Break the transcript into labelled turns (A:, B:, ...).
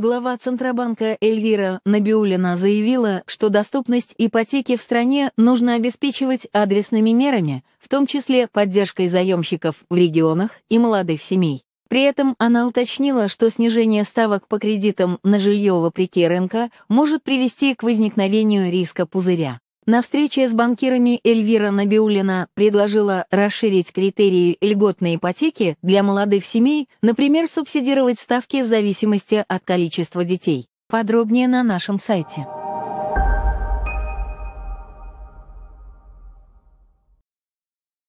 A: Глава Центробанка Эльвира Набиулина заявила, что доступность ипотеки в стране нужно обеспечивать адресными мерами, в том числе поддержкой заемщиков в регионах и молодых семей. При этом она уточнила, что снижение ставок по кредитам на жилье вопреки рынка может привести к возникновению риска пузыря. На встрече с банкирами Эльвира Набиулина предложила расширить критерии льготной ипотеки для молодых семей, например, субсидировать ставки в зависимости от количества детей. Подробнее на нашем сайте.